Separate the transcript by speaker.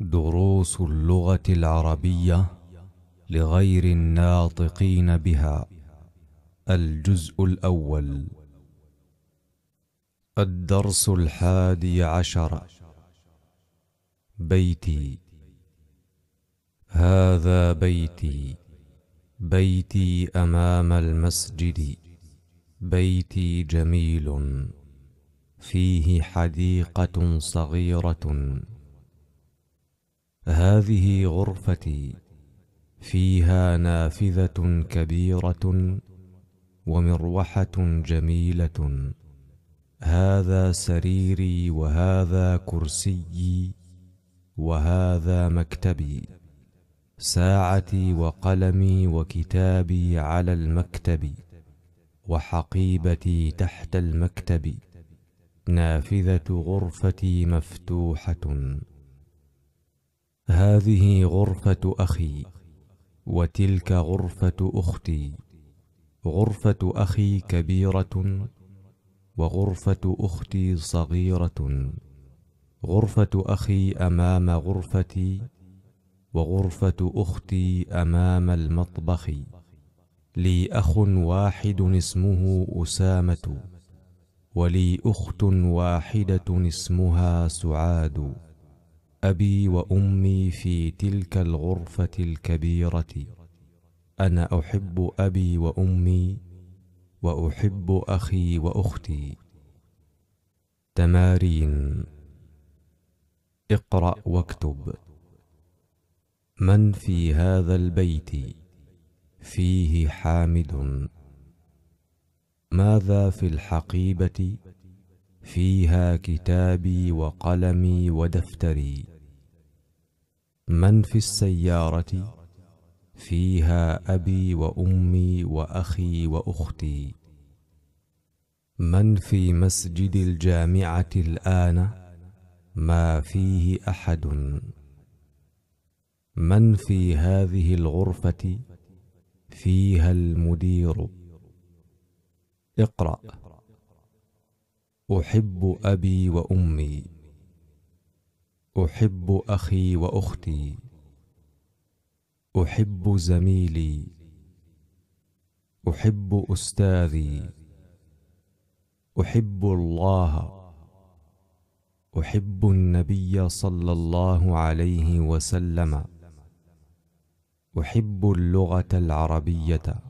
Speaker 1: دروس اللغة العربية لغير الناطقين بها الجزء الأول الدرس الحادي عشر بيتي هذا بيتي بيتي أمام المسجد بيتي جميل فيه حديقة صغيرة هذه غرفتي فيها نافذة كبيرة ومروحة جميلة هذا سريري وهذا كرسيي وهذا مكتبي ساعتي وقلمي وكتابي على المكتب وحقيبتي تحت المكتب نافذة غرفتي مفتوحة هذه غرفة أخي وتلك غرفة أختي غرفة أخي كبيرة وغرفة أختي صغيرة غرفة أخي أمام غرفتي وغرفة أختي أمام المطبخ لي أخ واحد اسمه أسامة ولي أخت واحدة اسمها سعاد أبي وأمي في تلك الغرفة الكبيرة أنا أحب أبي وأمي وأحب أخي وأختي تمارين اقرأ واكتب من في هذا البيت فيه حامد ماذا في الحقيبة؟ فيها كتابي وقلمي ودفتري من في السيارة فيها أبي وأمي وأخي وأختي من في مسجد الجامعة الآن ما فيه أحد من في هذه الغرفة فيها المدير اقرأ احب ابي وامي احب اخي واختي احب زميلي احب استاذي احب الله احب النبي صلى الله عليه وسلم احب اللغه العربيه